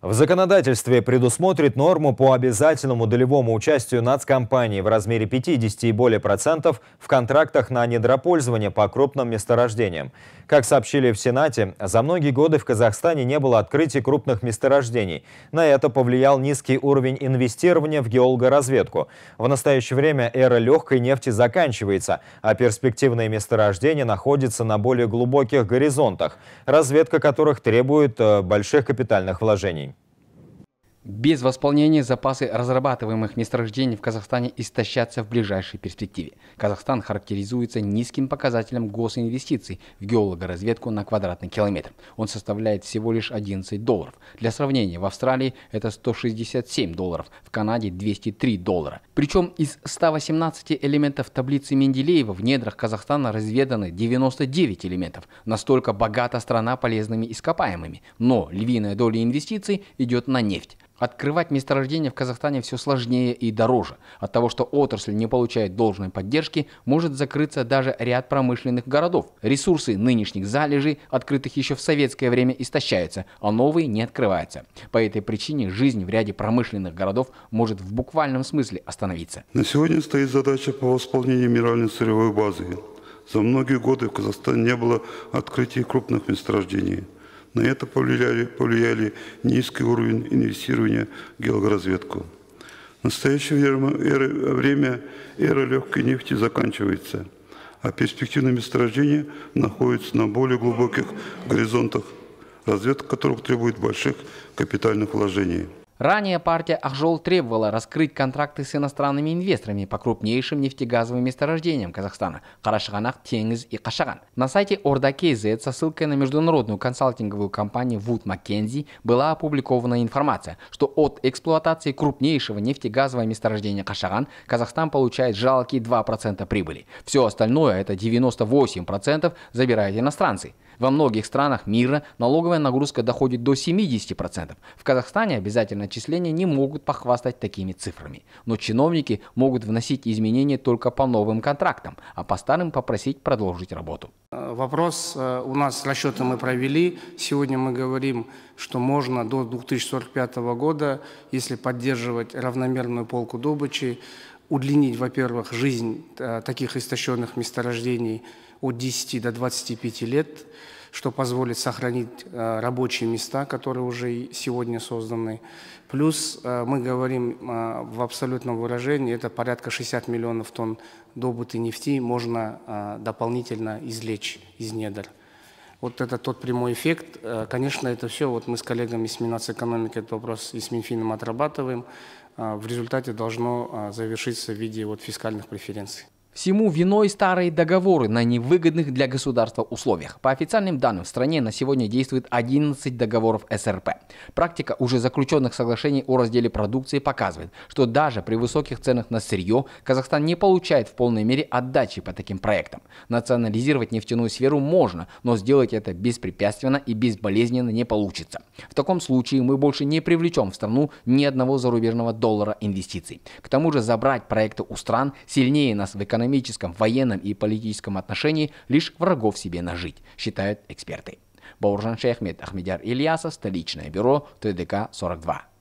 В законодательстве предусмотрит норму по обязательному долевому участию нацкомпании в размере 50 и более процентов в контрактах на недропользование по крупным месторождениям. Как сообщили в Сенате, за многие годы в Казахстане не было открытий крупных месторождений. На это повлиял низкий уровень инвестирования в геологоразведку. В настоящее время эра легкой нефти заканчивается, а перспективные месторождения находятся на более глубоких горизонтах, разведка которых требует э, больших капитальных вложений. Без восполнения запасы разрабатываемых месторождений в Казахстане истощатся в ближайшей перспективе. Казахстан характеризуется низким показателем госинвестиций в геологоразведку на квадратный километр. Он составляет всего лишь 11 долларов. Для сравнения, в Австралии это 167 долларов, в Канаде 203 доллара. Причем из 118 элементов таблицы Менделеева в недрах Казахстана разведаны 99 элементов. Настолько богата страна полезными ископаемыми. Но львиная доля инвестиций идет на нефть. Открывать месторождение в Казахстане все сложнее и дороже. От того, что отрасль не получает должной поддержки, может закрыться даже ряд промышленных городов. Ресурсы нынешних залежей, открытых еще в советское время, истощаются, а новые не открываются. По этой причине жизнь в ряде промышленных городов может в буквальном смысле остановиться. На сегодня стоит задача по восполнению минеральной сырьевой базы. За многие годы в Казахстане не было открытий крупных месторождений – на это повлияли, повлияли низкий уровень инвестирования в геологоразведку. В настоящее время эра легкой нефти заканчивается, а перспективные месторождения находятся на более глубоких горизонтах, разведка которых требует больших капитальных вложений. Ранее партия Ахжол требовала раскрыть контракты с иностранными инвесторами по крупнейшим нефтегазовым месторождениям Казахстана – Карашаганах, Тенгиз и Кашаган. На сайте Орда.кз со ссылкой на международную консалтинговую компанию Wood Mackenzie была опубликована информация, что от эксплуатации крупнейшего нефтегазового месторождения Кашаган Казахстан получает жалкие 2% прибыли. Все остальное – это 98% забирают иностранцы. Во многих странах мира налоговая нагрузка доходит до 70%. В Казахстане обязательно отчисления не могут похвастать такими цифрами. Но чиновники могут вносить изменения только по новым контрактам, а по старым попросить продолжить работу. Э, вопрос э, у нас расчеты мы провели. Сегодня мы говорим, что можно до 2045 года, если поддерживать равномерную полку добычи, удлинить, во-первых, жизнь э, таких истощенных месторождений от 10 до 25 лет – что позволит сохранить э, рабочие места, которые уже сегодня созданы. Плюс э, мы говорим э, в абсолютном выражении, это порядка 60 миллионов тонн добытой нефти можно дополнительно извлечь из недр. Вот это тот прямой эффект. Конечно, это все, вот мы с коллегами из Минэкономики этот вопрос и с Минфином отрабатываем. В результате должно завершиться в виде вот фискальных преференций. Всему виной старые договоры на невыгодных для государства условиях. По официальным данным, в стране на сегодня действует 11 договоров СРП. Практика уже заключенных соглашений о разделе продукции показывает, что даже при высоких ценах на сырье Казахстан не получает в полной мере отдачи по таким проектам. Национализировать нефтяную сферу можно, но сделать это беспрепятственно и безболезненно не получится. В таком случае мы больше не привлечем в страну ни одного зарубежного доллара инвестиций. К тому же забрать проекты у стран сильнее нас в экономике экономическом, военном и политическом отношении лишь врагов себе нажить, считают эксперты. Бауржан Шехмед Ахмедяр Ильяса, столичное бюро ТДК 42.